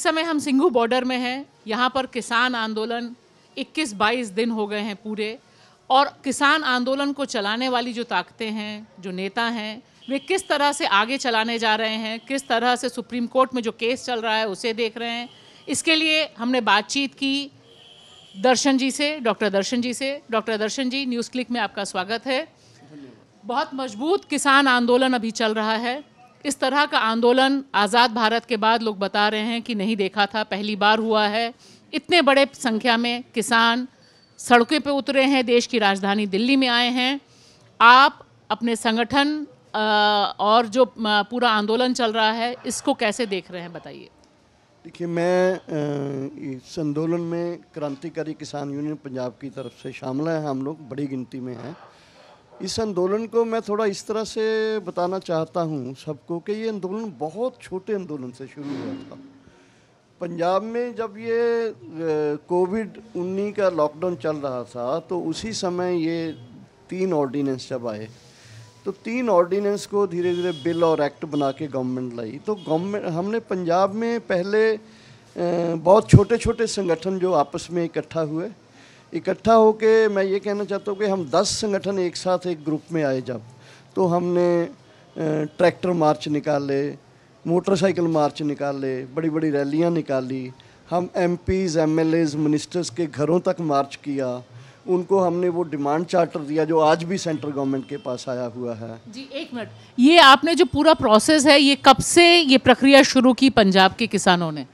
इस समय हम सिंघू बॉर्डर में हैं यहाँ पर किसान आंदोलन 21-22 दिन हो गए हैं पूरे और किसान आंदोलन को चलाने वाली जो ताकतें हैं जो नेता हैं वे किस तरह से आगे चलाने जा रहे हैं किस तरह से सुप्रीम कोर्ट में जो केस चल रहा है उसे देख रहे हैं इसके लिए हमने बातचीत की दर्शन जी से डॉक्टर दर्शन जी से doctor Darshan ji news click में आपका स्वागत है बहुत मजबूत किसान आंदोलन अभी चल रहा है इस तरह का आंदोलन आज़ाद भारत के बाद लोग बता रहे हैं कि नहीं देखा था पहली बार हुआ है इतने बड़े संख्या में किसान सड़कें पर उतरे हैं देश की राजधानी दिल्ली में आए हैं आप अपने संगठन और जो पूरा आंदोलन चल रहा है इसको कैसे देख रहे हैं बताइए देखिए मैं इस आंदोलन में क्रांतिकारी किसान यूनियन पंजाब की तरफ से शामिल हैं हम लोग बड़ी गिनती में हैं इस आंदोलन को मैं थोड़ा इस तरह से बताना चाहता हूँ सबको कि ये आंदोलन बहुत छोटे आंदोलन से शुरू हुआ था पंजाब में जब ये कोविड उन्नीस का लॉकडाउन चल रहा था तो उसी समय ये तीन ऑर्डिनेंस जब आए तो तीन ऑर्डिनेंस को धीरे धीरे बिल और एक्ट बना के गवर्नमेंट लाई तो गवर्नमेंट हमने पंजाब में पहले बहुत छोटे छोटे संगठन जो आपस में इकट्ठा हुए इकट्ठा होके मैं ये कहना चाहता हूँ कि हम दस संगठन एक साथ एक ग्रुप में आए जब तो हमने ट्रैक्टर मार्च निकाले मोटरसाइकिल मार्च निकाले बड़ी बड़ी रैलियाँ निकाली हम M Ps M L As ministers के घरों तक मार्च किया उनको हमने वो डिमांड चार्टर दिया जो आज भी सेंट्रल गवर्नमेंट के पास आया हुआ है जी एक मिनट ये आपने जो पूरा प्रोसेस है ये कब से ये प्रक्रिया शुरू की पंजाब के किसानों ने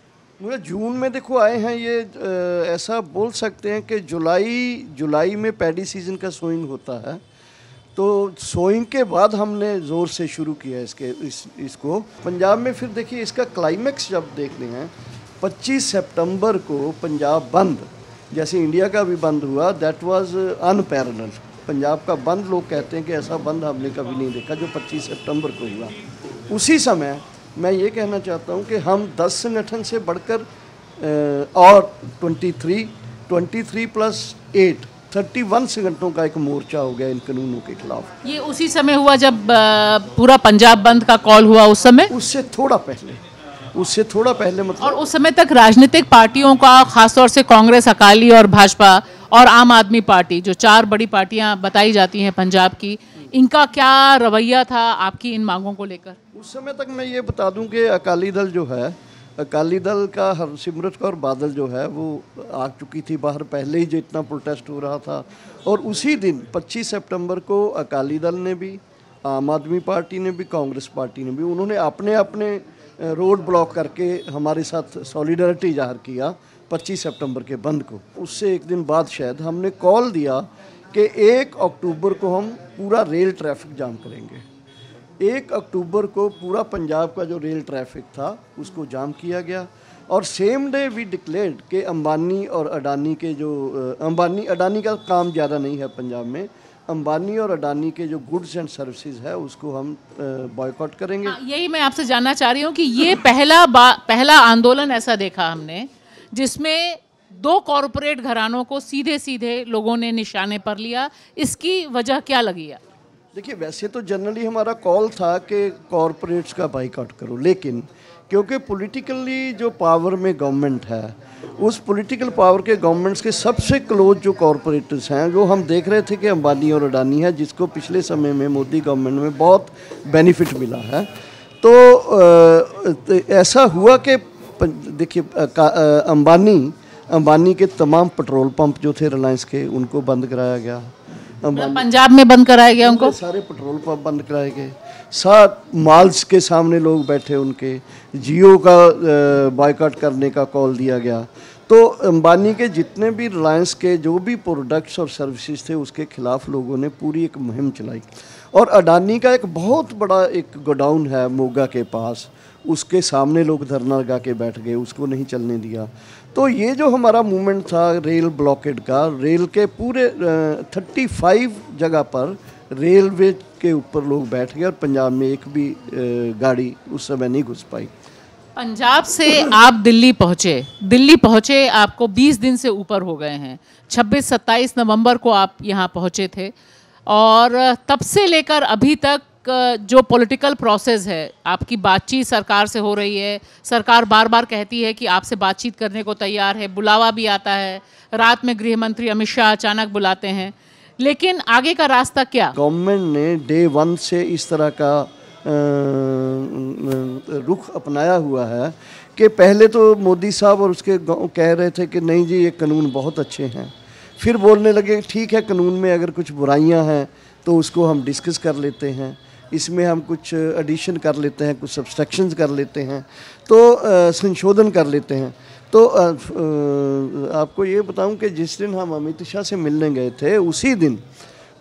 मुझे जून में देखो आए हैं ये ऐसा बोल सकते हैं कि जुलाई जुलाई में पैडी सीजन का सोइंग होता है तो सोइंग के बाद हमने ज़ोर से शुरू किया इसके इस इसको पंजाब में फिर देखिए इसका क्लाइमेक्स जब देखते हैं 25 सितंबर को पंजाब बंद जैसे इंडिया का भी बंद हुआ दैट वाज अनपैरल पंजाब का बंद लोग कहते हैं कि ऐसा बंद हमने कभी नहीं देखा जो 25 सितंबर को हुआ उसी समय मैं ये कहना चाहता हूँ कि हम 10 संगठन से बढ़कर और 23, 23 प्लस 8, 31 संगठनों का एक मोर्चा हो गया इन कानूनों के खिलाफ ये उसी समय हुआ जब पूरा पंजाब बंद का कॉल हुआ उस समय उससे थोड़ा पहले उससे थोड़ा पहले मतलब और उस समय तक राजनीतिक पार्टियों का खासतौर से कांग्रेस अकाली और भाजपा और आम आदमी पार्टी जो चार बड़ी पार्टियां बताई जाती हैं पंजाब की इनका क्या रवैया था आपकी इन मांगों को लेकर उस समय तक मैं ये बता दूं कि अकाली दल जो है अकाली दल का हरसिमरत कौर बादल जो है वो आ चुकी थी बाहर पहले ही जितना प्रोटेस्ट हो रहा था और उसी दिन 25 सितंबर को अकाली दल ने भी आम आदमी पार्टी ने भी कांग्रेस पार्टी ने भी उन्होंने अपने अपने रोड ब्लॉक करके हमारे साथ सॉलिडरिटी जाहिर किया 25 सितंबर के बंद को उससे एक दिन बाद शायद हमने कॉल दिया कि एक अक्टूबर को हम पूरा रेल ट्रैफिक जाम करेंगे एक अक्टूबर को पूरा पंजाब का जो रेल ट्रैफिक था उसको जाम किया गया और सेम डे वी डिक्लेयर्ड कि अंबानी और अडानी के जो अंबानी अडानी का काम ज़्यादा नहीं है पंजाब में अंबानी और अडानी के जो गुड्स एंड सर्विसेज है उसको हम बॉयकॉट करेंगे हाँ, यही मैं आपसे जानना चाह रही हूँ कि ये पहला पहला आंदोलन ऐसा देखा हमने जिसमें दो कॉरपोरेट घरानों को सीधे सीधे लोगों ने निशाने पर लिया इसकी वजह क्या लगी है देखिए वैसे तो जनरली हमारा कॉल था कि कॉरपोरेट्स का बाइकआउट करो लेकिन क्योंकि पॉलिटिकली जो पावर में गवर्नमेंट है उस पॉलिटिकल पावर के गवर्नमेंट्स के सबसे क्लोज जो कॉरपोरेटर्स हैं जो हम देख रहे थे कि अंबानी और अडानी है जिसको पिछले समय में मोदी गवर्नमेंट में बहुत बेनिफिट मिला है तो ऐसा हुआ कि देखिए अंबानी अंबानी के तमाम पेट्रोल पंप जो थे रिलायंस के उनको बंद कराया गया पंजाब में बंद कराया गया उनको सारे पेट्रोल पंप बंद कराए गए सात माल्स के सामने लोग बैठे उनके जियो का बायकॉट करने का कॉल दिया गया तो अंबानी के जितने भी रिलायंस के जो भी प्रोडक्ट्स और सर्विसेज थे उसके खिलाफ लोगों ने पूरी एक मुहिम चलाई और अडानी का एक बहुत बड़ा एक गोडाउन है मोगा के पास उसके सामने लोग धरना लगा के बैठ गए उसको नहीं चलने दिया तो ये जो हमारा मूवमेंट था रेल ब्लॉकेट का रेल के पूरे थर्टी फाइव जगह पर रेलवे के ऊपर लोग बैठ गए और पंजाब में एक भी गाड़ी उस समय नहीं घुस पाई पंजाब से आप दिल्ली पहुंचे दिल्ली पहुंचे आपको 20 दिन से ऊपर हो गए हैं 26 27 नवंबर को आप यहां पहुंचे थे और तब से लेकर अभी तक जो पॉलिटिकल प्रोसेस है आपकी बातचीत सरकार से हो रही है सरकार बार बार कहती है कि आपसे बातचीत करने को तैयार है बुलावा भी आता है रात में गृह मंत्री अमित शाह अचानक बुलाते हैं लेकिन आगे का रास्ता क्या गवर्नमेंट ने डे वन से इस तरह का रुख अपनाया हुआ है कि पहले तो मोदी साहब और उसके कह रहे थे कि नहीं जी ये कानून बहुत अच्छे हैं फिर बोलने लगे ठीक है कानून में अगर कुछ बुराइयां हैं तो उसको हम डिस्कस कर लेते हैं इसमें हम कुछ एडिशन कर लेते हैं कुछ सब्सट्रक्शन कर लेते हैं तो संशोधन कर लेते हैं तो आ, आपको ये बताऊं कि जिस दिन हम अमित शाह से मिलने गए थे उसी दिन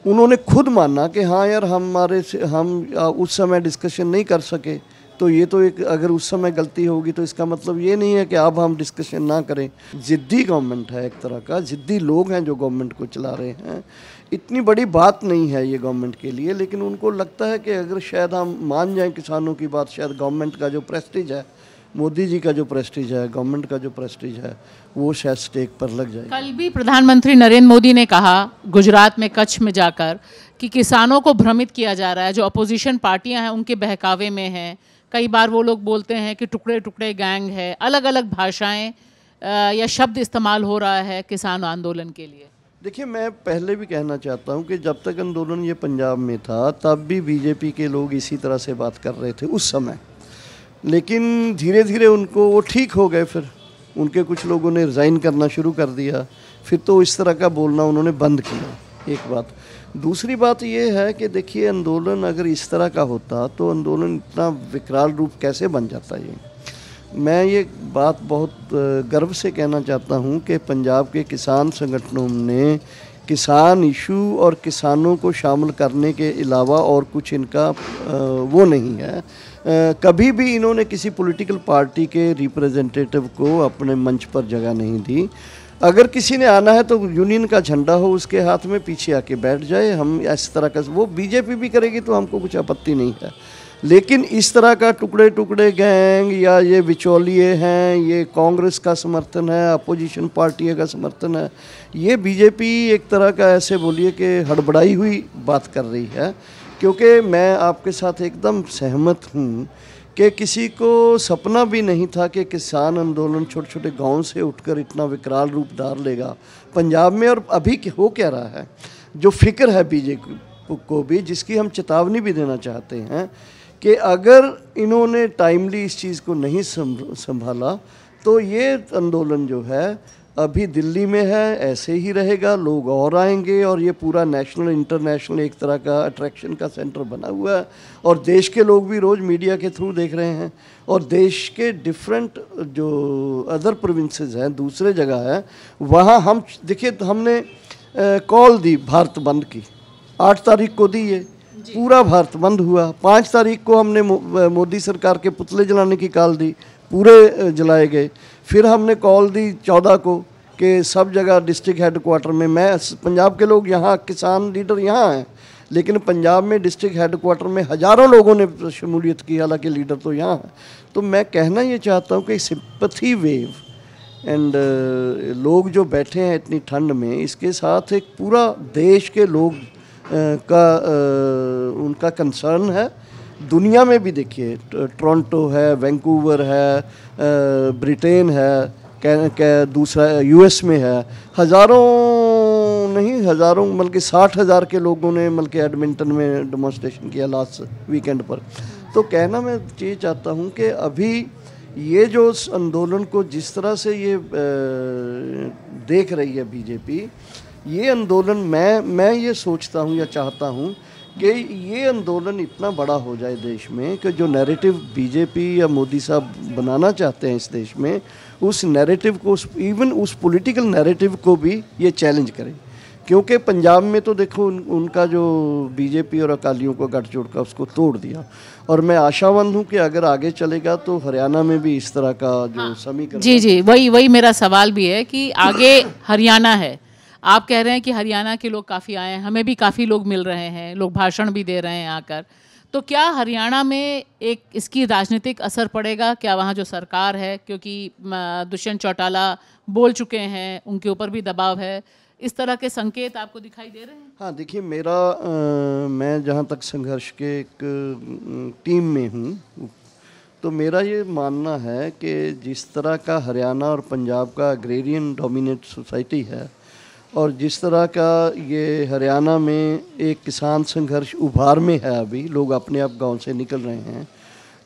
उन्होंने खुद माना कि हाँ यार हमारे से हम उस समय डिस्कशन नहीं कर सके तो ये तो एक अगर उस समय गलती होगी तो इसका मतलब ये नहीं है कि अब हम डिस्कशन ना करें ज़िद्दी गवर्नमेंट है एक तरह का ज़िद्दी लोग हैं जो गवर्नमेंट को चला रहे हैं इतनी बड़ी बात नहीं है ये गवर्नमेंट के लिए लेकिन उनको लगता है कि अगर शायद हम मान जाएं किसानों की बात शायद गवर्नमेंट का जो प्रेस्टिज है मोदी जी का जो प्रेस्टिज है गवर्नमेंट का जो प्रेस्टिज है वो शायद स्टेक पर लग जाए कल भी प्रधानमंत्री नरेंद्र मोदी ने कहा गुजरात में कच्छ में जाकर कि किसानों को भ्रमित किया जा रहा है जो अपोजिशन पार्टियां हैं उनके बहकावे में हैं कई बार वो लोग बोलते हैं कि टुकड़े टुकड़े गैंग है अलग अलग भाषाएं या शब्द इस्तेमाल हो रहा है किसान आंदोलन के लिए देखिए मैं पहले भी कहना चाहता हूं कि जब तक आंदोलन ये पंजाब में था तब भी बीजेपी के लोग इसी तरह से बात कर रहे थे उस समय लेकिन धीरे धीरे उनको वो ठीक हो गए फिर उनके कुछ लोगों ने रिज़ाइन करना शुरू कर दिया फिर तो इस तरह का बोलना उन्होंने बंद किया एक बात दूसरी बात ये है कि देखिए आंदोलन अगर इस तरह का होता तो आंदोलन इतना विकराल रूप कैसे बन जाता ये मैं ये बात बहुत गर्व से कहना चाहता हूँ कि पंजाब के किसान संगठनों ने किसान इशू और किसानों को शामिल करने के अलावा और कुछ इनका वो नहीं है कभी भी इन्होंने किसी पॉलिटिकल पार्टी के रिप्रेजेंटेटिव को अपने मंच पर जगह नहीं दी अगर किसी ने आना है तो यूनियन का झंडा हो उसके हाथ में पीछे आके बैठ जाए हम इस तरह का वो बीजेपी भी करेगी तो हमको कुछ आपत्ति नहीं है लेकिन इस तरह का टुकड़े टुकड़े गैंग या ये बिचौलिए हैं ये कांग्रेस का समर्थन है अपोजिशन पार्टियों का समर्थन है ये बीजेपी एक तरह का ऐसे बोलिए कि हड़बड़ाई हुई बात कर रही है क्योंकि मैं आपके साथ एकदम सहमत हूँ कि किसी को सपना भी नहीं था कि किसान आंदोलन छोटे छोटे गाँव से उठकर इतना विकराल रूप धार लेगा पंजाब में और अभी हो क्या रहा है जो फिक्र है बीजेपी को भी जिसकी हम चेतावनी भी देना चाहते हैं कि अगर इन्होंने टाइमली इस चीज़ को नहीं संभाला तो ये आंदोलन जो है अभी दिल्ली में है ऐसे ही रहेगा लोग और आएंगे और ये पूरा नेशनल इंटरनेशनल एक तरह का अट्रैक्शन का सेंटर बना हुआ है और देश के लोग भी रोज़ मीडिया के थ्रू देख रहे हैं और देश के डिफरेंट जो अदर प्रोविंसेस हैं दूसरे जगह है वहाँ हम देखिए हमने कॉल दी भारत बंद की आठ तारीख को दी है पूरा भारत बंद हुआ पाँच तारीख को हमने मोदी सरकार के पुतले जलाने की कॉल दी पूरे जलाए गए फिर हमने कॉल दी चौदह को कि सब जगह डिस्ट्रिक्ट हेडकोार्टर में मैं पंजाब के लोग यहाँ किसान लीडर यहाँ हैं लेकिन पंजाब में डिस्ट्रिक्ट हेडकोार्टर में हज़ारों लोगों ने शमूलियत की हालांकि लीडर तो यहाँ है तो मैं कहना ये चाहता हूँ कि सिंपथी वेव एंड लोग जो बैठे हैं इतनी ठंड में इसके साथ एक पूरा देश के लोग का उनका कंसर्न है दुनिया में भी देखिए टोरंटो है वैंकूवर है ब्रिटेन है कै, कै, दूसरा यूएस में है हज़ारों नहीं हज़ारों बल्कि साठ हज़ार के लोगों ने बल्कि एडमिंटन में डेमोस्ट्रेशन किया लास्ट वीकेंड पर तो कहना मैं ये चाहता हूँ कि अभी ये जो आंदोलन को जिस तरह से ये देख रही है बीजेपी ये आंदोलन मैं मैं ये सोचता हूँ या चाहता हूँ कि ये आंदोलन इतना बड़ा हो जाए देश में कि जो नैरेटिव बीजेपी या मोदी साहब बनाना चाहते हैं इस देश में उस नैरेटिव को उस इवन उस पॉलिटिकल नैरेटिव को भी ये चैलेंज करें क्योंकि पंजाब में तो देखो उन, उनका जो बीजेपी और अकालियों को गठजोड़ का उसको तोड़ दिया और मैं आशावंद हूँ कि अगर आगे चलेगा तो हरियाणा में भी इस तरह का जो हाँ, समीकरण जी जी वही वही मेरा सवाल भी है कि आगे हरियाणा है आप कह रहे हैं कि हरियाणा के लोग काफ़ी आए हैं हमें भी काफ़ी लोग मिल रहे हैं लोग भाषण भी दे रहे हैं आकर तो क्या हरियाणा में एक इसकी राजनीतिक असर पड़ेगा क्या वहाँ जो सरकार है क्योंकि दुष्यंत चौटाला बोल चुके हैं उनके ऊपर भी दबाव है इस तरह के संकेत आपको दिखाई दे रहे हैं हाँ देखिए मेरा आ, मैं जहाँ तक संघर्ष के एक टीम में हूँ तो मेरा ये मानना है कि जिस तरह का हरियाणा और पंजाब का ग्रेरियन डोमिनेट सोसाइटी है और जिस तरह का ये हरियाणा में एक किसान संघर्ष उभार में है अभी लोग अपने आप गांव से निकल रहे हैं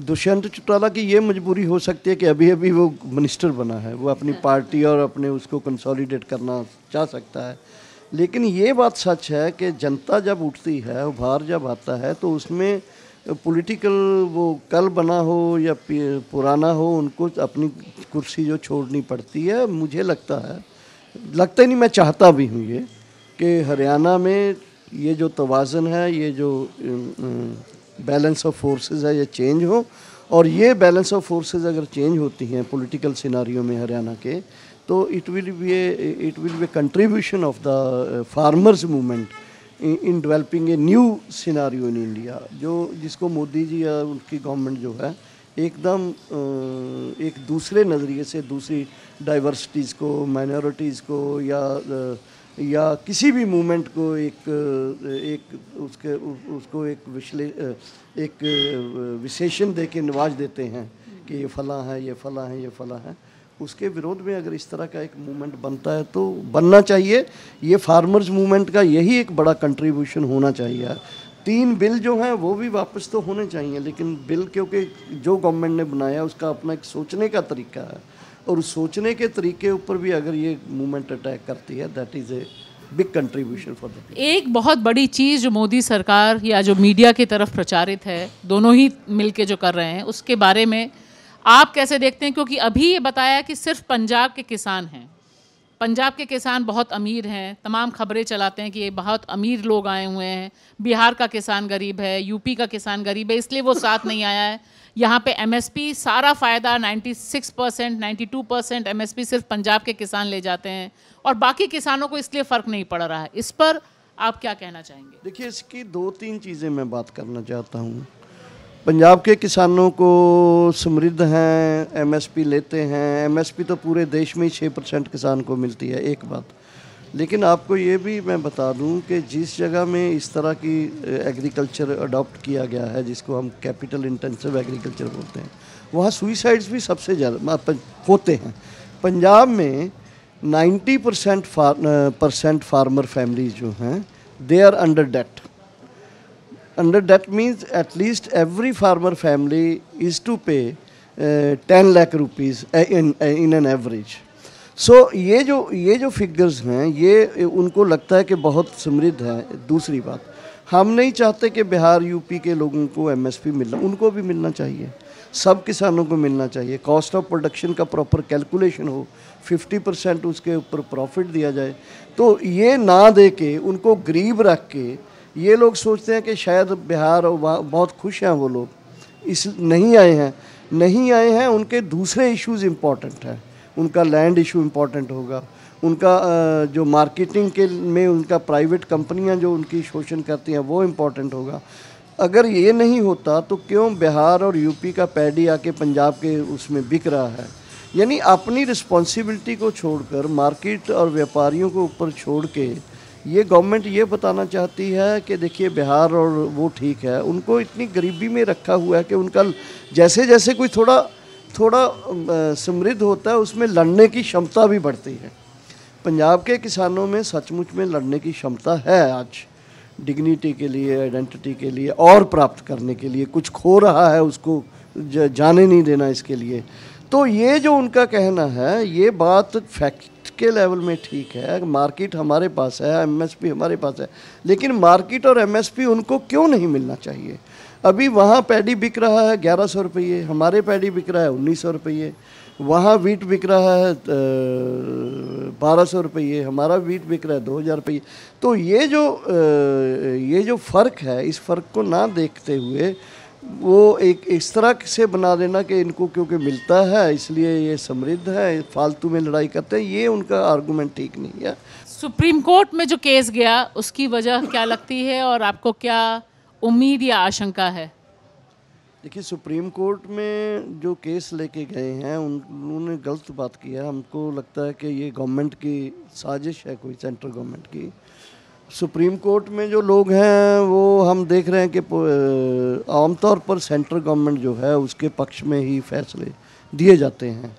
दुष्यंत चौटाला की ये मजबूरी हो सकती है कि अभी अभी वो मिनिस्टर बना है वो अपनी पार्टी और अपने उसको कंसोलिडेट करना चाह सकता है लेकिन ये बात सच है कि जनता जब उठती है उभार जब आता है तो उसमें पॉलिटिकल वो कल बना हो या पुराना हो उनको अपनी कुर्सी जो छोड़नी पड़ती है मुझे लगता है लगता ही नहीं मैं चाहता भी हूँ ये कि हरियाणा में ये जो तोज़न है ये जो बैलेंस ऑफ फोर्सेस है ये चेंज हो और ये बैलेंस ऑफ फोर्सेस अगर चेंज होती हैं पॉलिटिकल सिनारियों में हरियाणा के तो it will be it will be contribution of the farmers movement in developing a new scenario in India जो जिसको मोदी जी या उनकी गवर्नमेंट जो है एकदम एक दूसरे नज़रिए से दूसरी डाइवर्सिटीज़ को माइनॉरिटीज़ को या या किसी भी मूवमेंट को एक एक उसके उसको एक विश्ले एक विशेषण दे के नवाज देते हैं कि ये फला है ये फला है ये फला है उसके विरोध में अगर इस तरह का एक मूवमेंट बनता है तो बनना चाहिए ये फार्मर्स मूवमेंट का यही एक बड़ा कंट्रीब्यूशन होना चाहिए तीन बिल जो हैं वो भी वापस तो होने चाहिए लेकिन बिल क्योंकि जो गवर्नमेंट ने बनाया उसका अपना एक सोचने का तरीका है और सोचने के तरीके ऊपर भी अगर ये मूवमेंट अटैक करती है that is a big contribution for एक बहुत बड़ी चीज़ जो मोदी सरकार या जो मीडिया की तरफ प्रचारित है दोनों ही मिल जो कर रहे हैं उसके बारे में आप कैसे देखते हैं क्योंकि अभी ये बताया कि सिर्फ पंजाब के किसान हैं पंजाब के किसान बहुत अमीर हैं तमाम खबरें चलाते हैं कि ये बहुत अमीर लोग आए हुए हैं बिहार का किसान गरीब है यूपी का किसान गरीब है इसलिए वो साथ नहीं आया है यहाँ पे एमएसपी सारा फ़ायदा 96 परसेंट नाइन्टी परसेंट एम सिर्फ पंजाब के किसान ले जाते हैं और बाकी किसानों को इसलिए फ़र्क नहीं पड़ रहा है इस पर आप क्या कहना चाहेंगे देखिए इसकी दो तीन चीज़ें मैं बात करना चाहता हूँ पंजाब के किसानों को समृद्ध हैं एमएसपी लेते हैं एमएसपी तो पूरे देश में ही छः परसेंट किसान को मिलती है एक बात लेकिन आपको ये भी मैं बता दूं कि जिस जगह में इस तरह की एग्रीकल्चर अडॉप्ट किया गया है जिसको हम कैपिटल इंटेंसिव एग्रीकल्चर बोलते हैं वहाँ सुइसाइड्स भी सबसे ज़्यादा होते हैं पंजाब में 90 percent far, percent farmer family जो हैं they are under debt under that means at least every farmer family is to pay uh, 10 lakh rupees uh, in, uh, in an average. So so, ये जो ये जो figures हैं ये उनको लगता है कि बहुत समृद्ध है दूसरी बात हम नहीं चाहते कि बिहार यूपी के लोगों को एमएसपी मिलना उनको भी मिलना चाहिए सब किसानों को मिलना चाहिए कॉस्ट ऑफ प्रोडक्शन का प्रॉपर कैलकुलेशन हो 50 परसेंट उसके ऊपर प्रॉफिट दिया जाए तो ये ना दे के उनको गरीब रख के ये लोग सोचते हैं कि शायद बिहार बहुत खुश हैं वो लोग इस नहीं आए हैं नहीं आए हैं उनके दूसरे इश्यूज इम्पॉर्टेंट हैं उनका लैंड इशू इम्पॉर्टेंट होगा उनका जो मार्केटिंग के में उनका प्राइवेट कंपनियां जो उनकी शोषण करती हैं वो इम्पॉर्टेंट होगा अगर ये नहीं होता तो क्यों बिहार और यूपी का पैडी आके पंजाब के उसमें बिक रहा है यानी अपनी रिस्पॉन्सिबिलिटी को छोड़कर मार्केट और व्यापारियों को ऊपर छोड़ के ये गवर्नमेंट ये बताना चाहती है कि देखिए बिहार और वो ठीक है उनको इतनी गरीबी में रखा हुआ है कि उनका जैसे जैसे कोई थोड़ा थोड़ा समृद्ध होता है उसमें लड़ने की क्षमता भी बढ़ती है पंजाब के किसानों में सचमुच में लड़ने की क्षमता है आज डिग्निटी के लिए आइडेंटिटी के लिए और प्राप्त करने के लिए कुछ खो रहा है उसको जाने नहीं देना इसके लिए तो ये जो उनका कहना है ये बात फैक्ट के लेवल में ठीक है मार्केट हमारे पास है एमएसपी हमारे पास है लेकिन मार्केट और एमएसपी उनको क्यों नहीं मिलना चाहिए अभी वहाँ पैडी बिक रहा है ग्यारह सौ रुपये हमारे पैडी बिक रहा है उन्नीस सौ रुपये वहाँ वीट बिक रहा है बारह सौ रुपये हमारा वीट बिक रहा है दो हज़ार रुपये तो ये जो ये जो फ़र्क है इस फ़र्क को ना देखते हुए वो एक इस तरह से बना देना कि इनको क्योंकि मिलता है इसलिए ये समृद्ध है फालतू में लड़ाई करते हैं ये उनका आर्गूमेंट ठीक नहीं है सुप्रीम कोर्ट में जो केस गया उसकी वजह क्या लगती है और आपको क्या उम्मीद या आशंका है देखिए सुप्रीम कोर्ट में जो केस लेके गए हैं उन्होंने गलत बात की है हमको लगता है कि ये गवर्नमेंट की साजिश है कोई सेंट्रल गवर्नमेंट की सुप्रीम कोर्ट में जो लोग हैं वो हम देख रहे हैं कि आमतौर पर सेंट्रल गवर्नमेंट जो है उसके पक्ष में ही फैसले दिए जाते हैं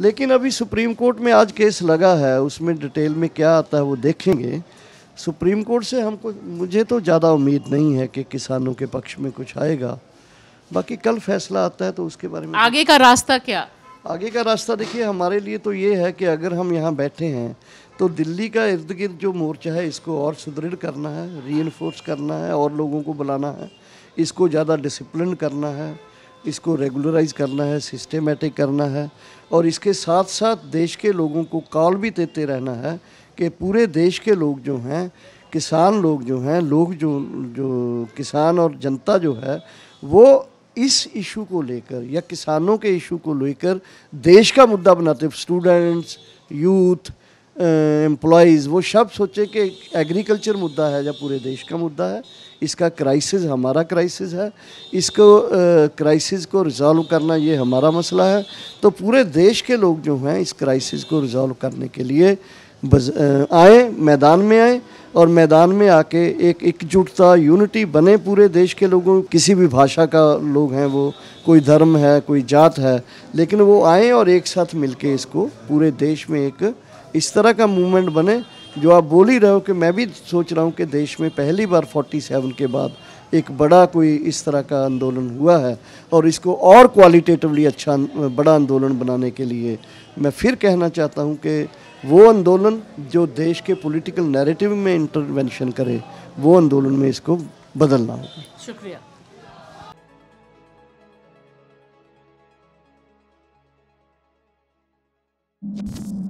लेकिन अभी सुप्रीम कोर्ट में आज केस लगा है उसमें डिटेल में क्या आता है वो देखेंगे सुप्रीम कोर्ट से हमको मुझे तो ज़्यादा उम्मीद नहीं है कि किसानों के पक्ष में कुछ आएगा बाकी कल फैसला आता है तो उसके बारे में आगे का रास्ता क्या आगे का रास्ता देखिए हमारे लिए तो ये है कि अगर हम यहाँ बैठे हैं तो दिल्ली का इर्द गिर्द जो मोर्चा है इसको और सुदृढ़ करना है री करना है और लोगों को बुलाना है इसको ज़्यादा डिसिप्लिन करना है इसको रेगुलराइज करना है सिस्टेमेटिक करना है और इसके साथ साथ देश के लोगों को कॉल भी देते रहना है कि पूरे देश के लोग जो हैं किसान लोग जो हैं लोग जो जो किसान और जनता जो है वो इस इशू को लेकर या किसानों के इशू को लेकर देश का मुद्दा बनाते स्टूडेंट्स यूथ एम्प्लॉयज़ वो सब सोचे कि एग्रीकल्चर मुद्दा है या पूरे देश का मुद्दा है इसका क्राइसिस हमारा क्राइसिस है इसको क्राइसिस को रिज़ॉल्व करना ये हमारा मसला है तो पूरे देश के लोग जो हैं इस क्राइसिस को रिज़ॉल्व करने के लिए आए मैदान में आए और मैदान में आके एक एकजुटता यूनिटी बने पूरे देश के लोगों किसी भी भाषा का लोग हैं वो कोई धर्म है कोई जात है लेकिन वो आए और एक साथ मिलके इसको पूरे देश में एक इस तरह का मूवमेंट बने जो आप बोल ही रहे हो कि मैं भी सोच रहा हूँ कि देश में पहली बार 47 के बाद एक बड़ा कोई इस तरह का आंदोलन हुआ है और इसको और क्वालिटेटिवली अच्छा बड़ा आंदोलन बनाने के लिए मैं फिर कहना चाहता हूँ कि वो आंदोलन जो देश के पॉलिटिकल नैरेटिव में इंटरवेंशन करे वो आंदोलन में इसको बदलना होगा शुक्रिया you.